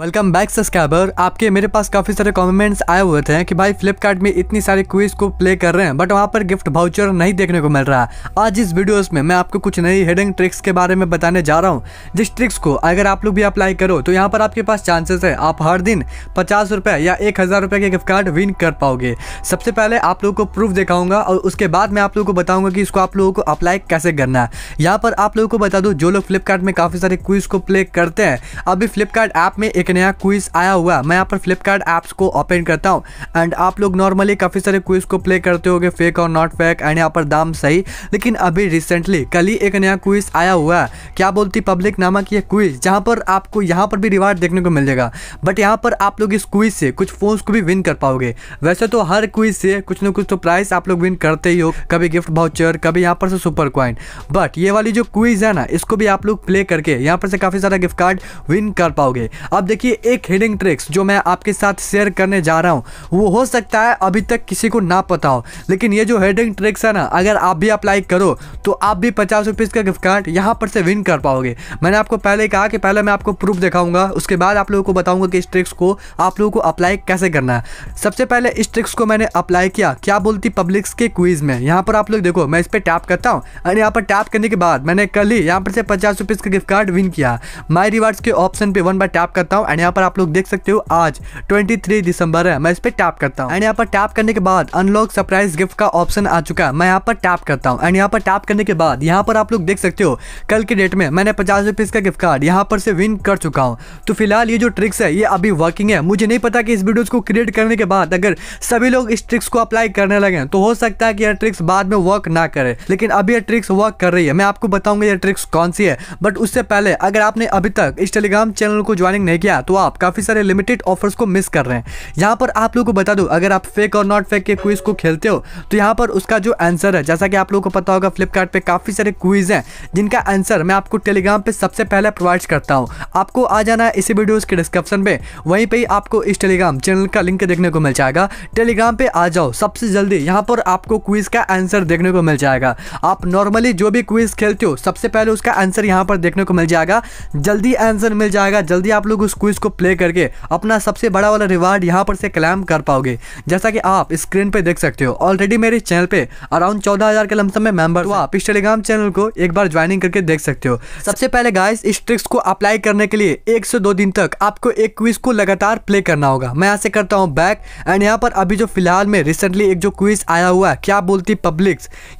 welcome back subscriber आपके मेरे पास काफ़ी सारे कमेंट्स आए हुए थे कि भाई फ्लिपकार्ट में इतनी सारी क्विज को प्ले कर रहे हैं बट वहाँ पर गिफ्ट भाउचर नहीं देखने को मिल रहा है आज इस वीडियोस में मैं आपको कुछ नई हिडन ट्रिक्स के बारे में बताने जा रहा हूँ जिस ट्रिक्स को अगर आप लोग भी अप्लाई करो तो यहाँ पर आपके पास चांसेस है आप हर दिन पचास या एक हज़ार के गिफ्ट कार्ड विन कर पाओगे सबसे पहले आप लोगों को प्रूफ दिखाऊंगा और उसके बाद मैं आप लोगों को बताऊँगा कि इसको आप लोगों को अप्लाई कैसे करना है यहाँ पर आप लोगों को बता दूँ जो लोग फ्लिपकार्ट में काफ़ी सारे क्विज को प्ले करते हैं अभी फ्लिपकार्ट ऐप में एक नया क्विज आया हुआ है मैं यहाँ पर फ्लिपकार्ट ऐप्स को ओपन करता हूँ एंड आप लोग नॉर्मली काफ़ी सारे क्विज को प्ले करते होगे फेक और नॉट फेक एंड यहाँ पर दाम सही लेकिन अभी रिसेंटली कल ही एक नया क्विज आया हुआ है क्या बोलती पब्लिक नामक ये क्विज जहाँ पर आपको यहाँ पर भी रिवार्ड देखने को मिल जाएगा बट यहाँ पर आप लोग इस क्विज से कुछ फोन्स को भी विन कर पाओगे वैसे तो हर क्विज से कुछ ना कुछ तो प्राइस आप लोग विन करते ही हो कभी गिफ्ट भाउचर कभी यहाँ पर से सुपर क्वाइन बट ये वाली जो क्विज है ना इसको भी आप लोग प्ले करके यहाँ पर से काफ़ी सारा गिफ्ट कार्ड विन कर पाओगे अब देखिए एक हिडिंग ट्रिक्स जो मैं आपके साथ शेयर करने जा रहा हूँ वो हो सकता है अभी तक किसी को ना पता हो लेकिन ये जो हेडिंग ट्रिक्स है ना अगर आप भी अप्लाई करो तो आप भी पचास रुपीज़ का गिफ्ट कार्ड यहाँ पर से विन कर पाओगे मैंने आपको पहले कहा कि पहले मैं आपको प्रूफ दिखाऊंगा उसके बाद आप लोगों को बताऊंगा कि इस ट्रिक्स को आप लोगों को अप्लाई कैसे करना है सबसे पहले इस ट्रिक्स को मैंने अप्लाई किया क्या बोलती पब्लिक्स के क्विज में यहाँ पर आप लोग देखो मैं इस पर टैप करता हूँ और यहाँ पर टैप करने के बाद मैंने कल ही यहाँ पर से पचास का गिफ्ट कार्ड विन किया माई रिवार्ड्स के ऑप्शन पर वन बार टैप करता हूँ हूँ एंड यहाँ पर आप लोग देख सकते हो आज 23 दिसंबर है मैं इस पर टैप करता हूँ एंड यहाँ पर टैप करने के बाद अनलॉक सरप्राइज गिफ्ट का ऑप्शन आ चुका है मैं यहाँ पर टैप करता हूँ एंड यहाँ पर टैप करने के बाद यहाँ पर आप लोग देख सकते हो कल के डेट में मैंने पचास रुपीज़ का गिफ्ट कार्ड यहाँ पर से विन कर चुका हूँ तो फिलहाल ये जो ट्रिक्स है ये अभी वर्किंग है मुझे नहीं पता कि इस वीडियोज़ को क्रिएट करने के बाद अगर सभी लोग इस ट्रिक्स को अप्लाई करने लगे तो हो सकता है कि यह ट्रिक्स बाद में वर्क ना करे लेकिन अभी यह ट्रिक्स वर्क कर रही है मैं आपको बताऊंगा यह ट्रिक्स कौन सी है बट उससे पहले अगर आपने अभी तक इस टेलीग्राम चैनल को ज्वाइनिंग नहीं किया गया तो आप काफ़ी सारे लिमिटेड ऑफर्स को मिस कर रहे हैं यहाँ पर आप लोगों को बता दूँ अगर आप फेक और नॉट फेक के क्विज को खेलते हो तो यहाँ पर उसका जो आंसर है जैसा कि आप लोगों को पता होगा फ्लिपकार्ट काफ़ी सारे क्विज हैं जिनका आंसर मैं आपको टेलीग्राम पे सबसे पहले प्रोवाइड करता हूँ आपको आ जाना है इसी वीडियो के डिस्क्रिप्शन में वहीं पर आपको इस टेलीग्राम चैनल का लिंक देखने को मिल जाएगा टेलीग्राम पे आ जाओ सबसे जल्दी यहाँ पर आपको क्विज का आंसर देखने को मिल जाएगा आप नॉर्मली जो भी क्विज खेलते हो सबसे पहले उसका आंसर यहाँ पर देखने को मिल जाएगा जल्दी आंसर मिल जाएगा जल्दी आप लोग उस क्विज को प्ले करके अपना सबसे बड़ा वाला रिवार्ड यहाँ पर से क्लैम कर पाओगे जैसा कि आप स्क्रीन पे देख सकते हो ऑलरेडी मेरे चैनल पे अराउंड चौदह हजार के लमसम में मेंबर तो आप इस टेलीग्राम चैनल को एक बार ज्वाइनिंग करके देख सकते हो सबसे पहले गाइस इस ट्रिक्स को अप्लाई करने के लिए एक से दो दिन तक आपको एक क्विज को लगातार प्ले करना होगा मैं यहाँ से करता हूँ बैक एंड यहाँ पर अभी जो फिलहाल में रिसेंटली एक जो क्विज आया हुआ है क्या बोलती पब्लिक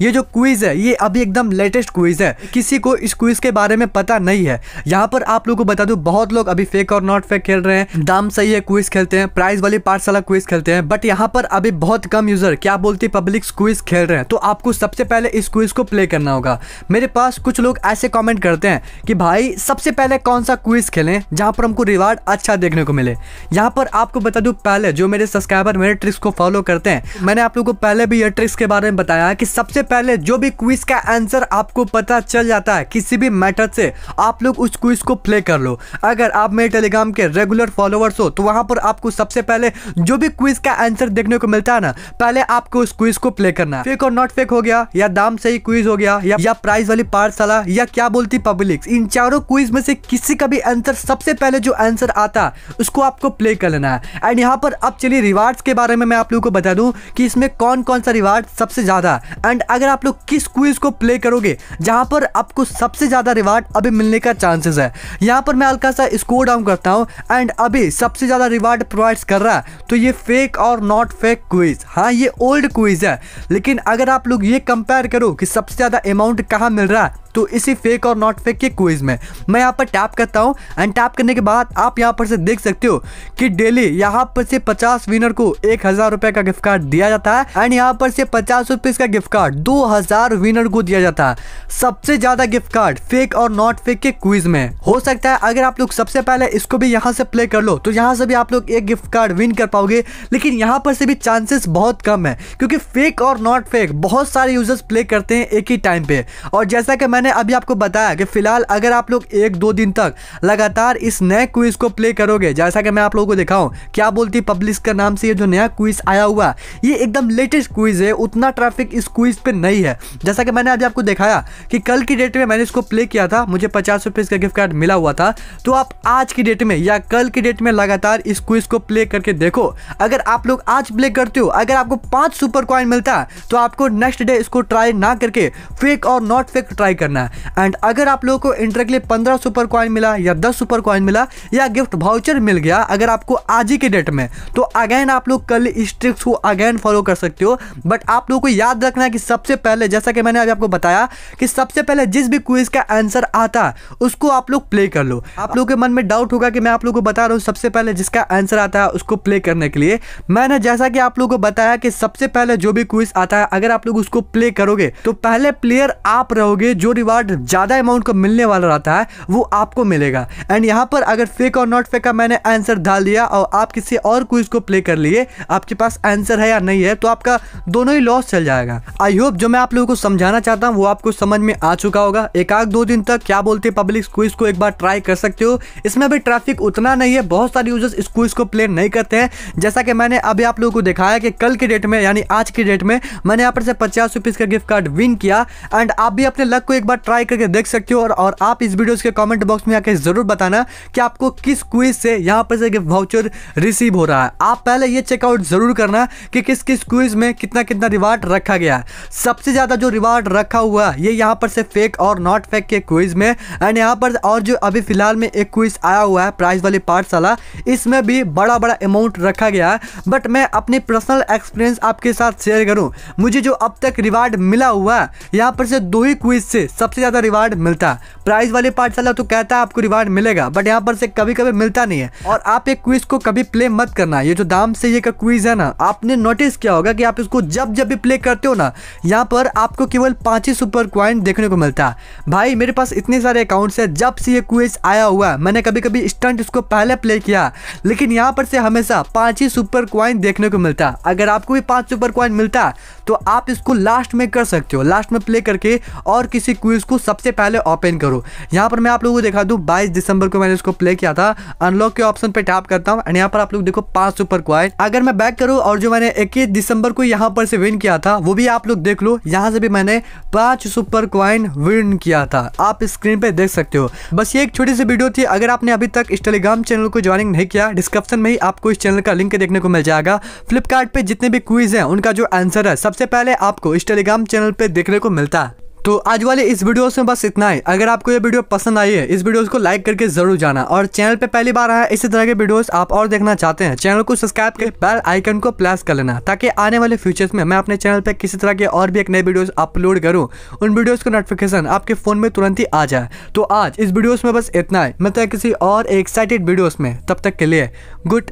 ये जो क्विज है ये अभी एकदम लेटेस्ट क्विज है किसी को इस क्विज के बारे में पता नहीं है यहाँ पर आप लोग को बता दू बहुत लोग अभी फेक और नॉट फेक खेल रहे हैं दाम सही है क्विज खेलते हैं प्राइस वाली पाठशाला क्विज खेलते हैं बट यहाँ पर अभी बहुत कम यूजर क्या बोलती पब्लिक क्विज खेल रहे हैं तो आपको सबसे पहले इस क्विज को प्ले करना होगा मेरे पास कुछ लोग ऐसे कॉमेंट करते हैं कि भाई सबसे पहले कौन सा क्विज खेलें जहाँ पर हमको रिवार्ड अच्छा देखने को मिले यहाँ पर आपको बता दू पहले जो मेरे सब्सक्राइबर मेरे ट्रिक्स को फॉलो करते हैं मैंने आप लोग को पहले भी यह ट्रिक्स के बारे में बताया कि सबसे पहले जो भी क्विज का आंसर आपको पता चल जाता है किसी भी मैटर से आप लोग उस क्विज को प्ले कर लो अगर आप मेरे टेलीग्राम टेलीग्राम के रेगुलर फॉलोअर्स हो तो वहां पर आपको सबसे पहले जो भी क्विज का आंसर देखने को मिलता है ना पहले आपको उस क्विज को प्ले करना फेक और नॉट फेक हो गया या दाम सही क्विज हो गया या, या प्राइस वाली पाठशाला या क्या बोलती पब्लिक इन चारों क्विज में से किसी का भी आंसर सबसे पहले जो आंसर आता उसको आपको प्ले कर लेना है एंड यहाँ पर अब चलिए रिवार्ड्स के बारे में मैं आप लोगों को बता दूँ कि इसमें कौन कौन सा रिवार्ड सबसे ज़्यादा एंड अगर आप लोग किस क्विज को प्ले करोगे जहां पर आपको सबसे ज़्यादा रिवार्ड अभी मिलने का चांसेस है यहां पर मैं हल्का सा स्कोर डाउन करता सकता हूँ एंड अभी सबसे ज़्यादा रिवार्ड प्रोवाइड्स कर रहा है तो ये फेक और नॉट फेक क्विज हाँ ये ओल्ड क्विज है लेकिन अगर आप लोग ये कंपेयर करो कि सबसे ज़्यादा अमाउंट कहाँ मिल रहा है तो इसी फेक और नॉट फेक के क्विज में मैं यहाँ पर टैप करता हूँ एंड टैप करने के बाद आप यहाँ पर से देख सकते हो कि डेली यहाँ पर से पचास विनर को एक हजार रुपए का गिफ्ट कार्ड दिया जाता है एंड यहाँ पर से पचास रुपए का गिफ्ट कार्ड दो हजार विनर को दिया जाता है सबसे ज्यादा गिफ्ट कार्ड फेक और नॉट फेक के क्विज में हो सकता है अगर आप लोग सबसे पहले इसको भी यहाँ से प्ले कर लो तो यहाँ से भी आप लोग एक गिफ्ट कार्ड विन कर पाओगे लेकिन यहाँ पर से भी चांसेस बहुत कम है क्योंकि फेक और नॉट फेक बहुत सारे यूजर्स प्ले करते हैं एक ही टाइम पे और जैसा कि मैंने मैंने अभी आपको बताया कि फिलहाल अगर आप लोग एक दो दिन तक लगातार इस नए क्विज को प्ले करोगे जैसा कि मैं आप लोगों को दिखाऊं क्या बोलती पब्लिश का नाम से ये जो नया क्विज आया हुआ ये एकदम लेटेस्ट क्विज है उतना ट्रैफिक इस क्विज पे नहीं है जैसा कि मैंने अभी आपको दिखाया कि कल की डेट में मैंने इसको प्ले किया था मुझे पचास रुपये इसका गिफ्ट कार्ड मिला हुआ था तो आप आज की डेट में या कल की डेट में लगातार इस क्विज को प्ले करके देखो अगर आप लोग आज प्ले करते हो अगर आपको पांच सुपर क्वाइन मिलता तो आपको नेक्स्ट डे इसको ट्राई ना करके फेक और नॉट फेक ट्राई करना करना है एंड अगर आप लोगों को इंटरेक्टली पंद्रह सुपर कॉइन मिला या दस सुपर कॉइन मिला या गिफ्ट भाउचर मिल गया अगर आपको आज ही के डेट में तो अगेन आप लोग कल इस ट्रिक्स को अगेन फॉलो कर सकते हो बट आप लोगों को याद रखना है कि सबसे पहले जैसा कि मैंने अभी आपको बताया कि सबसे पहले जिस भी क्विज का आंसर आता है उसको आप लोग प्ले कर लो आप लोगों के मन में डाउट होगा कि मैं आप लोगों को बता रहा हूँ सबसे पहले जिसका आंसर आता है उसको प्ले करने के लिए मैंने जैसा कि आप लोगों को बताया कि सबसे पहले जो भी क्विज आता है अगर आप लोग उसको प्ले करोगे तो पहले प्लेयर आप रहोगे जो रिवार्ड ज़्यादा अमाउंट को मिलने वाला रहता है वो आपको मिलेगा एंड यहाँ पर अगर फेक और नॉट फेक का मैंने आंसर डाल दिया और आप किसी और क्विज को प्ले कर लिए आपके पास आंसर है या नहीं है तो आपका दोनों ही लॉस चल जाएगा आई होप जो मैं आप लोगों को समझाना चाहता हूँ वो आपको समझ में आ चुका होगा एक आध दो दिन तक क्या बोलते हैं पब्लिक क्विज को एक बार ट्राई कर सकते हो इसमें अभी ट्रैफिक उतना नहीं है बहुत सारे यूजर्स इस क्विज को प्ले नहीं करते हैं जैसा कि मैंने अभी आप लोगों को दिखाया कि कल के डेट में यानी आज के डेट में मैंने यहाँ पर से पचास रुपीज़ का गिफ्ट कार्ड विन किया एंड आप भी अपने लक को एक बार ट्राई करके देख सकते हो और, और आप इस वीडियो के कमेंट बॉक्स में आके ज़रूर बताना कि आपको किस क्विज से यहाँ पर से वाउचर रिसीव हो रहा है आप पहले ये चेकआउट ज़रूर करना कि किस किस क्विज में कितना कितना रिवार्ड रखा गया है सबसे ज़्यादा जो रिवार्ड रखा हुआ है ये यहाँ पर से फेक और नॉट फेक के क्विज में एंड यहाँ पर और जो अभी फिलहाल में एक क्विज आया हुआ है प्राइज वाली पाठशाला इसमें भी बड़ा बड़ा अमाउंट रखा गया है बट मैं अपनी पर्सनल एक्सपीरियंस आपके साथ शेयर करूँ मुझे जो अब तक रिवार्ड मिला हुआ है यहाँ पर से दो ही क्विज से सबसे ज़्यादा रिवार्ड मिलता है प्राइज वाली पाठशाला तो कहता है आपको रिवार्ड मिलेगा बट यहाँ पर से कभी कभी मिलता नहीं है और आप एक क्विज को कभी प्ले मत करना ये जो दाम से ये का क्विज है ना आपने नोटिस किया होगा कि आप इसको जब जब भी प्ले करते हो ना यहाँ पर आपको केवल पाँच ही सुपर क्वाइन देखने को मिलता है भाई मेरे पास इतने सारे अकाउंट्स है जब से ये क्विज आया हुआ है मैंने कभी कभी स्टंट इसको पहले प्ले किया लेकिन यहाँ पर से हमेशा पाँच ही सुपर क्वाइन देखने को मिलता है अगर आपको भी पाँच सुपर क्वाइन मिलता तो आप इसको लास्ट में कर सकते हो लास्ट में प्ले करके और किसी क्विज को सबसे पहले ओपन करो यहाँ पर मैं आप लोगों को दिखा दूँ बाईस दिसंबर को मैंने इसको प्ले किया था अनलॉक के ऑप्शन पर टैप करता हूँ एंड यहाँ पर आप लोग देखो पाँच सुपर क्वाइन अगर मैं बैक करूँ और जो मैंने इक्कीस दिसंबर को यहाँ पर से विन किया था वो भी आप लोग देख लो यहाँ से भी मैंने पाँच सुपर क्वाइन विन किया था आप स्क्रीन पर देख सकते हो बस ये एक छोटी सी वीडियो थी अगर आपने अभी तक इस टेलीग्राम चैनल को ज्वाइनिंग नहीं किया डिस्क्रिप्शन में ही आपको इस चैनल का लिंक देखने को मिल जाएगा फ्लिपकार्ट जितने भी क्विज हैं उनका जो आंसर है सब सबसे पहले आपको इस टेलीग्राम चैनल पे देखने को मिलता है तो आज वाले इस वीडियो में बस इतना ही अगर आपको ये वीडियो पसंद आई है इस वीडियो को लाइक करके जरूर जाना और चैनल पे पहली बार आया इसी तरह के वीडियोस आप और देखना चाहते हैं चैनल को सब्सक्राइब कर बेल आइकन को प्लेस कर लेना ताकि आने वाले फ्यूचर्स में मैं अपने चैनल पे किसी तरह के और भी एक नए वीडियो अपलोड करूँ उन वीडियोज का नोटिफिकेशन आपके फोन में तुरंत ही आ जाए तो आज इस वीडियो में बस इतना ही मिलता है किसी और एक्साइटेड वीडियो में तब तक के लिए गुड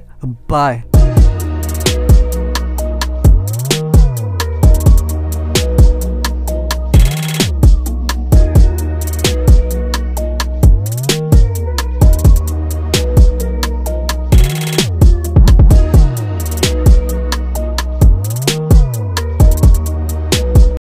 बाय